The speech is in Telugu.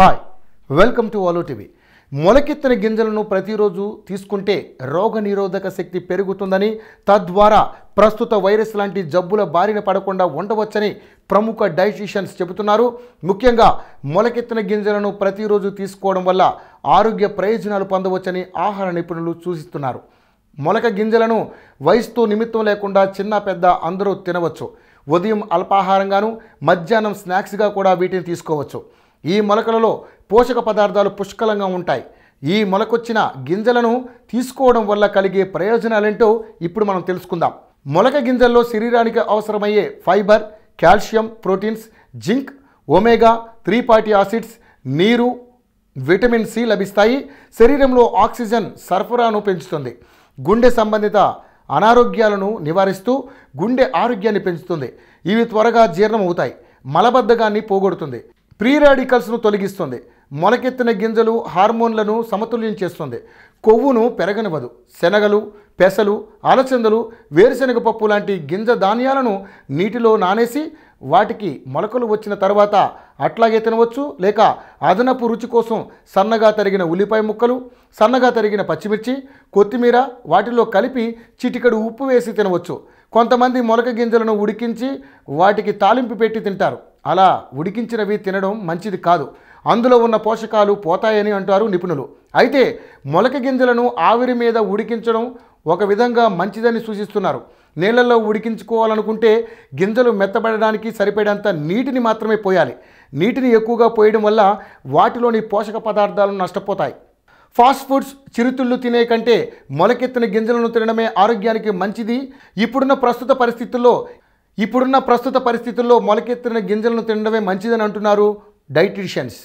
హాయ్ వెల్కమ్ టు ఆలో టీవీ మొలకెత్తిన గింజలను ప్రతిరోజు తీసుకుంటే రోగనిరోధక శక్తి పెరుగుతుందని తద్వారా ప్రస్తుత వైరస్ లాంటి జబ్బుల బారిన పడకుండా ఉండవచ్చని ప్రముఖ డైటీషియన్స్ చెబుతున్నారు ముఖ్యంగా మొలకెత్తిన గింజలను ప్రతిరోజు తీసుకోవడం వల్ల ఆరోగ్య ప్రయోజనాలు పొందవచ్చని ఆహార నిపుణులు సూచిస్తున్నారు మొలక గింజలను వయసుతో నిమిత్తం లేకుండా చిన్న పెద్ద అందరూ తినవచ్చు ఉదయం అల్పాహారంగాను మధ్యాహ్నం స్నాక్స్గా కూడా వీటిని తీసుకోవచ్చు ఈ మొలకలలో పోషక పదార్థాలు పుష్కలంగా ఉంటాయి ఈ మొలకొచ్చిన గింజలను తీసుకోవడం వల్ల కలిగే ప్రయోజనాలేంటో ఇప్పుడు మనం తెలుసుకుందాం మొలక గింజల్లో శరీరానికి అవసరమయ్యే fibre calcium proteins zinc omega three fatty acids నీరు విటమిన్ సి లభిస్తాయి శరీరంలో ఆక్సిజన్ సరఫరాను పెంచుతుంది గుండె సంబంధిత అనారోగ్యాలను నివారిస్తూ గుండె ఆరోగ్యాన్ని పెంచుతుంది ఇవి త్వరగా జీర్ణం అవుతాయి మలబద్ధకాన్ని పోగొడుతుంది ప్రీ రాడికల్స్ను తొలగిస్తుంది మొలకెత్తిన గింజలు హార్మోన్లను సమతుల్యం చేస్తుంది కొవ్వును పెరగనివ్వదు శనగలు పెసలు అలచందలు వేరుశనగ పప్పు లాంటి గింజ ధాన్యాలను నీటిలో నానేసి వాటికి మొలకలు వచ్చిన తర్వాత అట్లాగే తినవచ్చు లేక అదనపు రుచి కోసం సన్నగా తరిగిన ఉల్లిపాయ ముక్కలు సన్నగా తరిగిన పచ్చిమిర్చి కొత్తిమీర వాటిలో కలిపి చిటికడు ఉప్పు వేసి తినవచ్చు కొంతమంది మొలక గింజలను ఉడికించి వాటికి తాలింపు పెట్టి తింటారు అలా ఉడికించినవి తినడం మంచిది కాదు అందులో ఉన్న పోషకాలు పోతాయని అంటారు నిపుణులు అయితే మొలక గింజలను ఆవిరి మీద ఉడికించడం ఒక విధంగా మంచిదని సూచిస్తున్నారు నీళ్ళల్లో ఉడికించుకోవాలనుకుంటే గింజలు మెత్తబడడానికి సరిపడేంత నీటిని మాత్రమే పోయాలి నీటిని ఎక్కువగా పోయడం వల్ల వాటిలోని పోషక పదార్థాలు నష్టపోతాయి ఫాస్ట్ ఫుడ్స్ చిరుతిళ్ళు తినే కంటే మొలకెత్తిన గింజలను తినడమే ఆరోగ్యానికి మంచిది ఇప్పుడున్న ప్రస్తుత పరిస్థితుల్లో ఇప్పుడున్న ప్రస్తుత పరిస్థితుల్లో మొలకెత్తిన గింజలను తినడమే మంచిదని అంటున్నారు డైటీషియన్స్